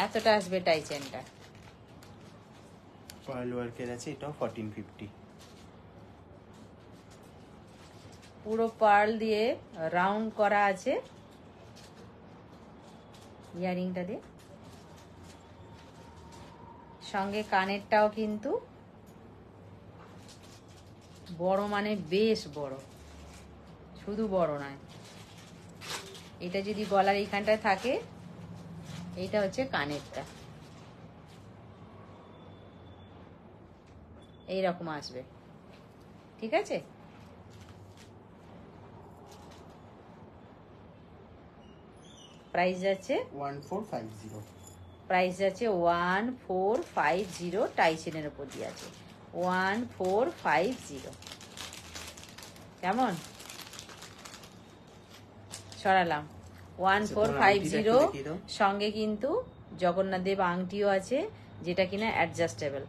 [SPEAKER 2] এতটা আসবে টাইচেনটা
[SPEAKER 1] ফয়েল ওয়ার্কের আছে ফিফটি
[SPEAKER 2] পুরো পার্ল দিয়ে রাউন্ড করা আছে ইয়ারিংটা দিয়ে সঙ্গে কানেরটাও কিন্তু বড় মানে বেশ বড় শুধু বড় নয় এটা যদি গলার এইখানটায় থাকে এইটা হচ্ছে কানেরটা এইরকম আসবে ঠিক আছে প্রাইস যাচ্ছে
[SPEAKER 1] one four five zero
[SPEAKER 2] price যাচ্ছে ওয়ান ফোর ফাইভ জিরো দিয়ে আছে ওয়ান ফোর ফাইভ জিরো কেমন সরালাম ওয়ান ফোর ফাইভ জিরো আচ্ছা, সঙ্গে কিন্তু জগন্নাথদেব আংটিও আছে যেটা কিনা অ্যাডজাস্টেবল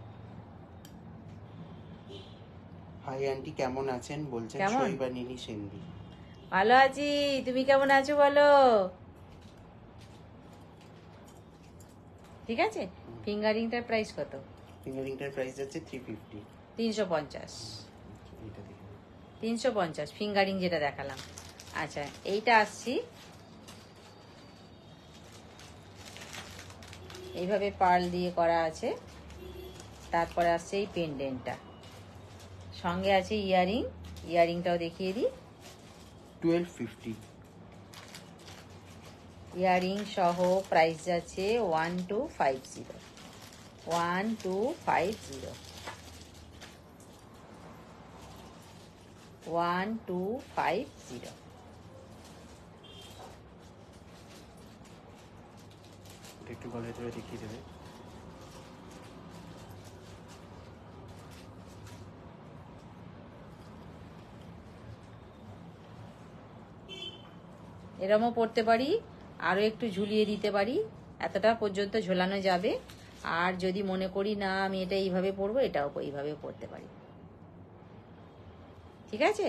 [SPEAKER 1] হাই আন্টি কেমন আছেন বলছেন শৈবানিনী সেনদি
[SPEAKER 2] ভালো আছি তুমি কেমন আছো বলো ঠিক আছে ফিঙ্গারিংটার প্রাইস কত
[SPEAKER 1] ফিঙ্গারিংটার প্রাইস হচ্ছে থ্রি ফিফটি
[SPEAKER 2] তিনশো পঞ্চাশ তিনশো পঞ্চাশ ফিঙ্গারিং যেটা দেখালাম আচ্ছা এইটা আসছি এইভাবে পার্ল দিয়ে করা আছে তারপরে আসছে এই পেন্ডেন্টটা সঙ্গে আছে ইয়ারিং ইয়ারিংটাও দেখিয়ে দিই
[SPEAKER 1] টুয়েলভ ফিফটি
[SPEAKER 2] ইয়ারিং সহ প্রাইস যাচ্ছে one two five zero one two five zero one two five zero
[SPEAKER 1] একটু ধরে দেখিয়ে দেবে
[SPEAKER 2] এরমও পড়তে পারি আরও একটু ঝুলিয়ে দিতে পারি এতটা পর্যন্ত ঝোলানো যাবে আর যদি মনে করি না আমি এটা এইভাবে পরবো এটাও এইভাবে পরতে পারি ঠিক আছে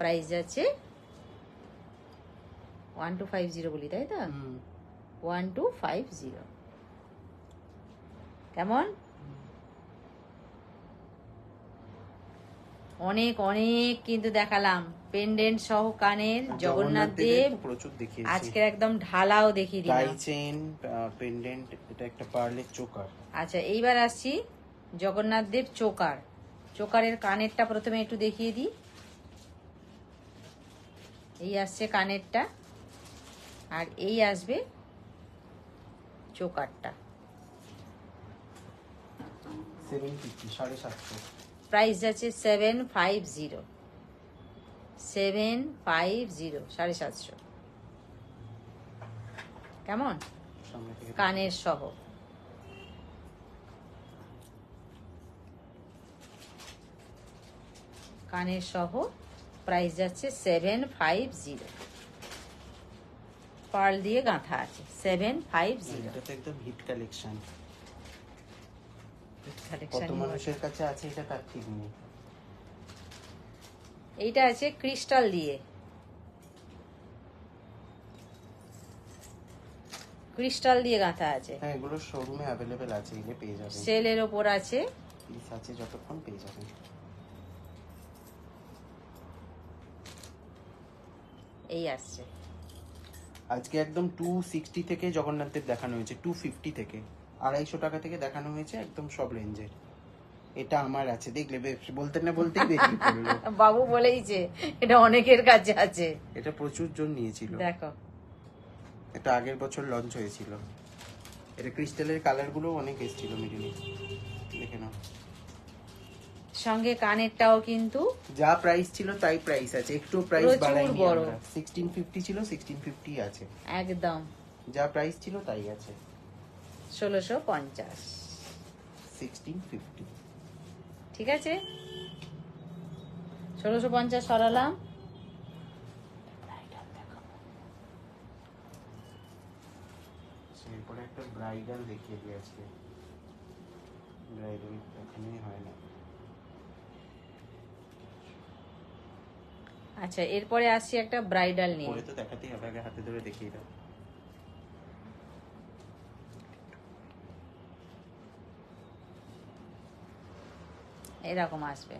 [SPEAKER 2] প্রাইস যাচ্ছে ওয়ান টু ফাইভ জিরো বলি তাই তো ওয়ান টু ফাইভ জিরো কেমন অনেক অনেক কিন্তু দেখালাম পেন্ডেন্ট সহ কানের জগন্নাথ দেব
[SPEAKER 1] প্রচুর দেখিয়েছি আজকে
[SPEAKER 2] একদম ঢালাও দেখিয়ে দিলাম টাই
[SPEAKER 1] চেইন পেন্ডেন্ট এটা একটা পার্লের চোকার
[SPEAKER 2] আচ্ছা এইবার আসছি জগন্নাথ দেব চোকার চোকারের কানেরটা প্রথমে একটু দেখিয়ে দিই এই আসছে কানেরটা আর এই আসবে চোকারটা প্রাইস আছে seven five zero seven five zero সাড়ে সাতশো কেমন কানের সহ কানের সহ প্রাইস যাচ্ছে সেভেন ফাইভ জিরো পার্ল দিয়ে গাঁথা আছে সেভেন ফাইভ জিরো
[SPEAKER 1] একদম হিট কালেকশন কালেকশন মানুষের কাছে আছে এটা কার্তিক নেই
[SPEAKER 2] এইটা আছে ক্রিস্টাল দিয়ে ক্রিস্টাল দিয়ে গাঁথা আছে হ্যাঁ
[SPEAKER 1] এগুলো শোরুমে अवेलेबल আছে এগুলো পেয়ে যাবেন সেলের উপর আছে পিস আছে যতক্ষণ পেয়ে যাবেন এই আসছে আজকে একদম 260 থেকে জগন্নাথের দেখানো হয়েছে 250 থেকে আড়াইশো টাকা থেকে দেখানো হয়েছে একদম সব রেঞ্জের এটা আমার আছে দেখলে বলতে না বলতেই <laughs>
[SPEAKER 2] বাবু বলেই যে এটা অনেকের কাছে আছে
[SPEAKER 1] এটা প্রচুর জন নিয়েছিল দেখো এটা আগের বছর লঞ্চ হয়েছিল এটা ক্রিস্টালের কালারগুলো অনেক এসেছিল মিডিলে দেখে নাও
[SPEAKER 2] সঙ্গে কানেরটাও কিন্তু
[SPEAKER 1] যা প্রাইস ছিল তাই প্রাইস আছে একটু প্রাইস বাড়াইনি আমরা 1650 ছিল 1650 আছে একদম যা প্রাইস ছিল তাই আছে
[SPEAKER 2] 1650
[SPEAKER 1] 1650
[SPEAKER 2] ঠিক আছে ষোলোশো পঞ্চাশ সরালাম
[SPEAKER 1] এরপরে একটা ব্রাইডাল দেখিয়ে দিই ব্রাইডাল হয় না
[SPEAKER 2] আচ্ছা এরপরে আসছি একটা ব্রাইডাল নিয়ে
[SPEAKER 1] তো দেখাতেই হবে হাতে ধরে দেখিয়ে দাও
[SPEAKER 2] এরকম আসবে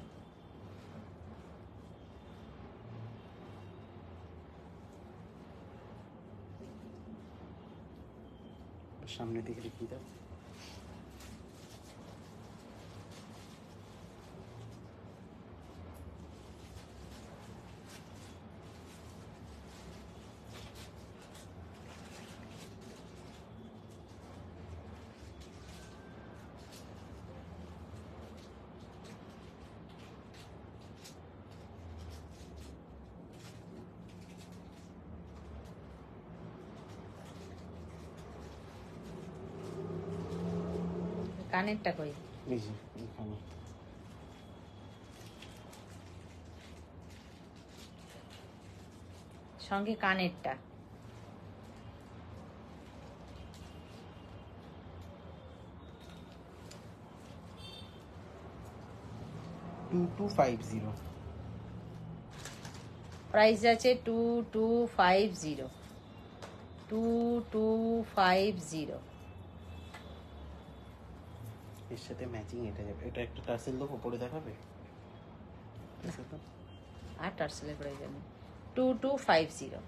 [SPEAKER 1] সামনে দিকে কি দাও
[SPEAKER 2] কানেরটা কই সঙ্গে কানেরটা প্রাইস আছে two two five zero two two five zero
[SPEAKER 1] এর সাথে ম্যাচিং এটা যাবে এটা একটা টার্সেল দেবো পরে দেখাবে
[SPEAKER 2] আর টার্সেলে করে যাবে টু টু ফাইভ জিরো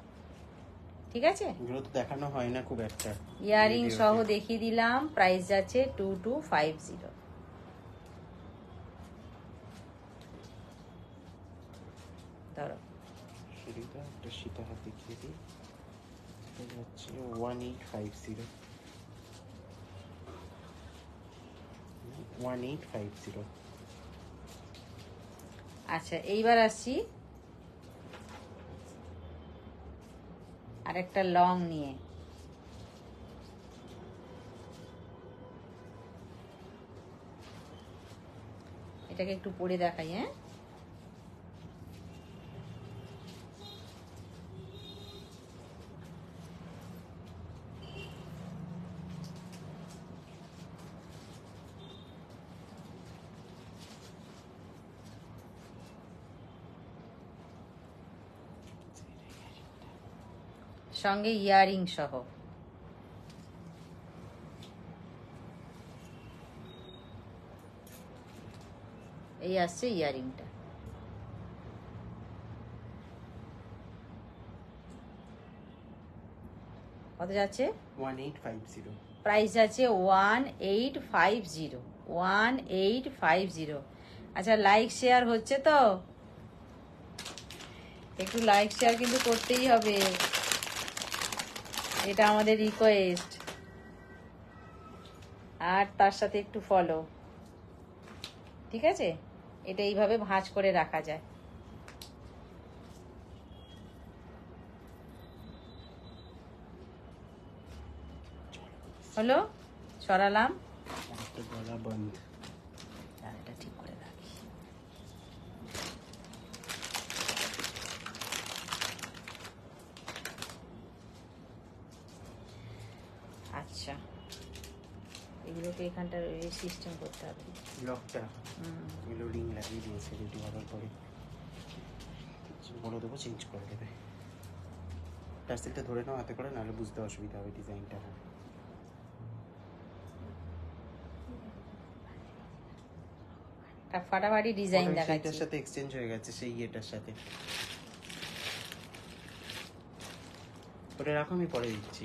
[SPEAKER 2] ঠিক আছে
[SPEAKER 1] এগুলো তো দেখানো হয় না খুব একটা ইয়ারিং সহ
[SPEAKER 2] দেখিয়ে দিলাম প্রাইস যাচ্ছে টু টু ফাইভ জিরো
[SPEAKER 1] ধরো সেটা একটা সীতা হাতে দেখিয়ে দিই one eight five zero one eight five zero
[SPEAKER 2] আচ্ছা এইবার আসছি আর একটা লং নিয়ে এটাকে একটু পরে দেখাই হ্যাঁ সঙ্গে ইয়ারিং সহ এই আসছে ইয়ারিংটা কত যাচ্ছে প্রাইস আছে one eight five zero one eight five zero আচ্ছা লাইক শেয়ার হচ্ছে তো একটু লাইক শেয়ার কিন্তু করতেই হবে এটা আমাদের রিকোয়েস্ট আর তার সাথে একটু ফলো ঠিক আছে এটা এইভাবে ভাঁজ করে রাখা যায় হলো সরালাম বন্ধ কিন্তু এখানটা সিস্টেম করতে হবে
[SPEAKER 1] লকটা লোডিং লাগিয়ে দিয়েছে ডিউটি হওয়ার পরে বলে দেবো চেঞ্জ করে দেবে প্লাস্টিকটা ধরে নাও হাতে করে নাহলে বুঝতে অসুবিধা হবে ডিজাইনটা
[SPEAKER 2] ফাটাফাটি ডিজাইন
[SPEAKER 1] সাথে এক্সচেঞ্জ হয়ে গেছে সেই এটার সাথে ওটা রাখো আমি পরে দিচ্ছি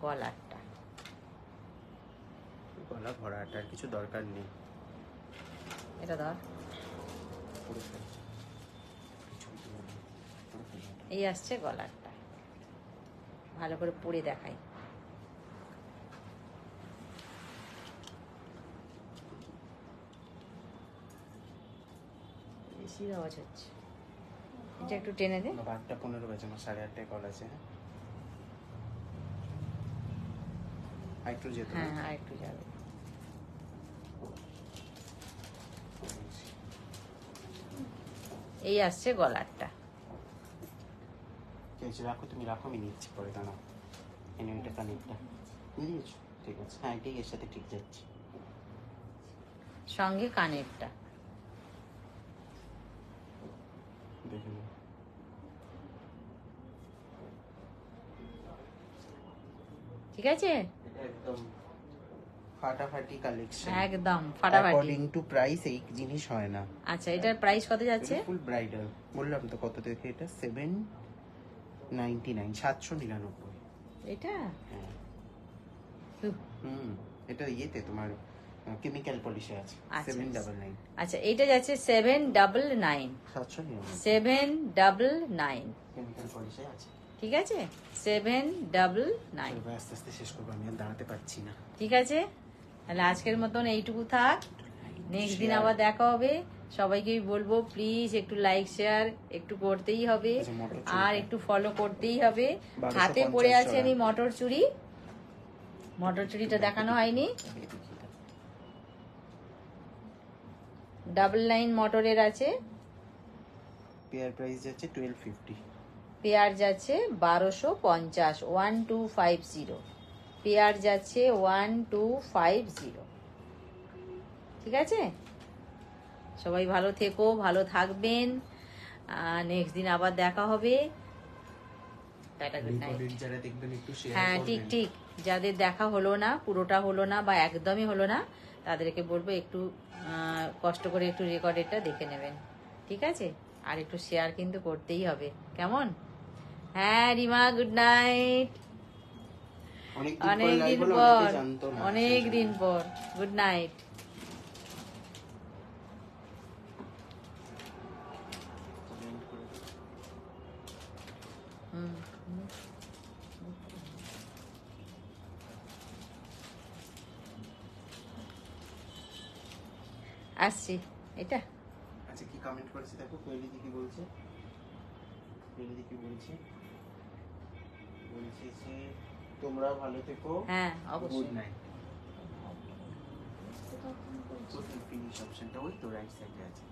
[SPEAKER 1] গলারটা গলা ভরাটার কিছু দরকার নেই
[SPEAKER 2] এটা ধর এই আসছে গলারটা ভালো করে পরে দেখাই
[SPEAKER 1] বেশি আওয়াজ হচ্ছে এটা একটু টেনে দে বারটা পনেরো বেজে আমার সাড়ে আটটায় কল আছে হ্যাঁ আরেকটু যেতে হ্যাঁ, হ্যাঁ আরেকটু যাবে
[SPEAKER 2] এই আসছে গলারটা
[SPEAKER 1] রাখো তুমি রাখো আমি নিচ্ছি পরে দাঁড়াও এনে এটা কানেরটা দিয়েছো ঠিক আছে হ্যাঁ ঠিক এর সাথে ঠিক যাচ্ছে
[SPEAKER 2] সঙ্গে কানেরটা ঠিক আছে
[SPEAKER 1] একদম ফাটাফাটি কালেকশন একদম ফাটাফাটি অ্যাকর্ডিং টু প্রাইস এই জিনিস হয় না
[SPEAKER 2] আচ্ছা এটার প্রাইস কত যাচ্ছে
[SPEAKER 1] ফুল ব্রাইডাল বললাম তো কত থেকে এটা 799 799
[SPEAKER 2] এটা হ্যাঁ।
[SPEAKER 1] হুম এটা ইয়েতে তোমার কেমিক্যাল পলিশে আছে 799 আচ্ছা,
[SPEAKER 2] আচ্ছা এটা যাচ্ছে 799
[SPEAKER 1] 799 799 কেমিক্যাল পলিশে আছে
[SPEAKER 2] ঠিক আছে সেভেন ডাবল নাইন
[SPEAKER 1] আস্তে আস্তে শেষ করবো আমি দাঁড়াতে পারছি না
[SPEAKER 2] ঠিক আছে তাহলে আজকের মতন এইটুকু থাক নেক্সট দিন আবার দেখা হবে সবাইকেই বলবো প্লিজ একটু লাইক শেয়ার একটু করতেই হবে আর একটু ফলো করতেই হবে হাতে পড়ে আছে আমি মটর চুরি
[SPEAKER 1] মটর চুরিটা দেখানো হয়নি
[SPEAKER 2] ডাবল নাইন মটরের আছে
[SPEAKER 1] পেয়ার প্রাইস যাচ্ছে টুয়েলভ ফিফটি
[SPEAKER 2] পেয়ার আছে বারোশো পঞ্চাশ one two five zero pair আছে ওয়ান টু ফাইভ জিরো ঠিক আছে সবাই ভালো থেকো ভালো থাকবেন নেক্সট দিন আবার দেখা হবে
[SPEAKER 1] হ্যাঁ ঠিক ঠিক
[SPEAKER 2] যাদের দেখা হলো না পুরোটা হলো না বা একদমই হলো না তাদেরকে বলবো একটু কষ্ট করে একটু রেকর্ডেরটা দেখে নেবেন ঠিক আছে আর একটু শেয়ার কিন্তু করতেই হবে কেমন হ্যাঁ রিমা গুড নাইট
[SPEAKER 1] অনেক দিন পর অনেক দিন
[SPEAKER 2] পর গুড নাইট আসছি এটা
[SPEAKER 1] আচ্ছা কি কমেন্ট করেছে দেখো কোয়েলি কি বলছে কোয়েলি কি বলছে বলছি যে তোমরা ভালো থেকো হ্যাঁ গুড নাইট ফিনিশ অপশনটা ওই তো রাইট সাইডে আছে